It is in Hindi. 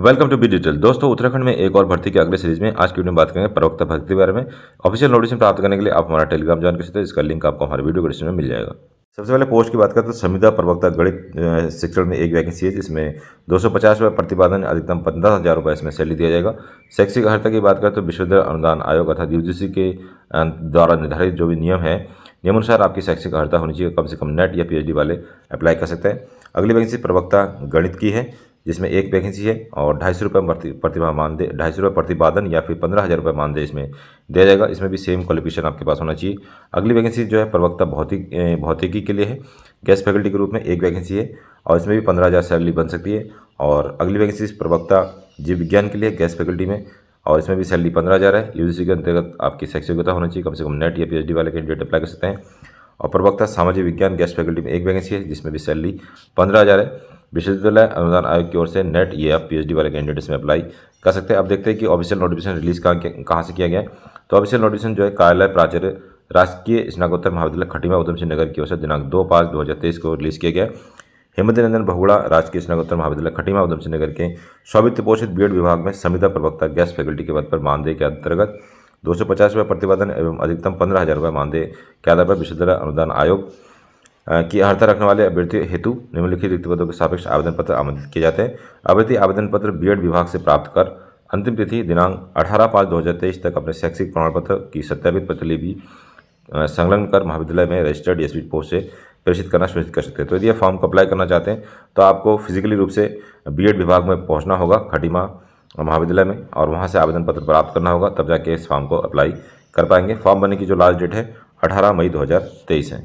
वेलकम टू बी डिटेल दोस्तों उत्तराखंड में एक और भर्ती के अगले सीरीज में आज की वीडियो में बात करेंगे प्रवक्ता भर्ती के बारे में ऑफिशियल नोटिस प्राप्त करने के लिए आप हमारा टेलीग्राम ज्वाइन कर सकते हैं इसका लिंक आपको हमारे वीडियो डिस्क्रिप्शन में मिल जाएगा सबसे पहले पोस्ट की बात करें तो संविदा प्रवक्ता गणित शिक्षण में एक वैकेंसी है जिसमें दो सौ पचास रुपये प्रतिपादन अधिकतम पंद्रह हज़ार रुपये इसमें सैलरी दिया जाएगा शैक्षिक अहर्ता की बात करें तो विश्वविद्यालय अनुदान आयोग अर्थात यूजीसी के द्वारा निर्धारित जो भी नियम है नियमानुसार आपकी शैक्षिक अर्थता होनी चाहिए कम से कम नेट या पीएचडी वाले अप्लाई कर सकते हैं अगली वैकेंसी प्रवक्ता गणित की है जिसमें एक वैकेंसी है और ढाई सौ रुपये प्रतिभा मानदेय ढाई सौ रुपये प्रतिपादन या फिर पंद्रह हज़ार रुपये मानदेय इसमें दिया जाएगा इसमें भी सेम क्वालिफिकेशन आपके पास होना चाहिए अगली वैकेंसी जो है प्रवक्ता भौतिक भौतिकी के लिए है गैस फैकल्टी के रूप में एक वैकेंसी है और इसमें भी पंद्रह हज़ार सैलरी बन सकती है और अगली वैकेंसी प्रवक्ता जीव विज्ञान के लिए गैस फैकल्टी में और इसमें भी सैलरी पंद्रह हज़ार है यू के अंतर्गत आपकी शैक्षिक योग्यता होना चाहिए कम से कम नेट या पीएचडी वाले कैंडिडेट अप्लाई कर सकते हैं और प्रवक्ता सामाजिक विज्ञान गैस फैकल्टी में एक वैकेंसी है जिसमें भी सैलरी पंद्रह हज़ार है विश्वविद्यालय अनुदान आयोग की ओर से नेट ये एफ पी वाले कैंडिडेट में अप्लाई कर सकते हैं अब देखते हैं कि ऑफिशियल नोटिफिकेशन रिलीज कहाँ कहाँ से किया गया तो ऑफिशियल नोटिफिकेशन जो है कार्यालय प्राचार्य राजकीय स्नाकोत्तर महाविद्यालय खटीमा उधम सिंह नगर की ओर से दिनांक दो पाँच दो हज़ार तेईस को रिलीज़ किया गया हेमंत नंदन भगुड़ा राजकीय स्नाकोत्तर महाविद्यालय खटीमा उधम सिंह नगर के स्वामित्व पोषित बी विभाग में संविधा प्रवक्ता गैस फैकल्टी के पद पर मानदेय के अंतर्गत दो सौ पचास रुपये प्रतिपादन एवं अधिकतम पंद्रह हज़ार रुपये मानदेय के आधार पर विश्वविद्यालय अनुदान आयोग की अर्थ रखने वाले अभ्यर्थी हेतु निम्नलिखित रिक्त पदों के सापेक्ष आवेदन पत्र आमंत्रित किए जाते हैं अभ्यर्थी आवेदन पत्र बी विभाग से प्राप्त कर अंतिम तिथि दिनांक अठारह पाँच दो हज़ार तेईस तक अपने शैक्षिक प्रमाण पत्र की सत्यापित प्रतिलिपि भी संलग्न कर महाविद्यालय में रजिस्टर्ड एस पोस्ट से प्रेषित करना सुनिश्चित कर सकते हैं तो यदि आप फॉर्म को अप्लाई करना चाहते हैं तो आपको फिजिकली रूप से बी विभाग में पहुंचना होगा खटीमा महाविद्यालय में और वहां से आवेदन पत्र प्राप्त करना होगा तब जाके इस फॉर्म को अप्लाई कर पाएंगे फॉर्म भरने की जो लास्ट डेट है अठारह मई 2023 है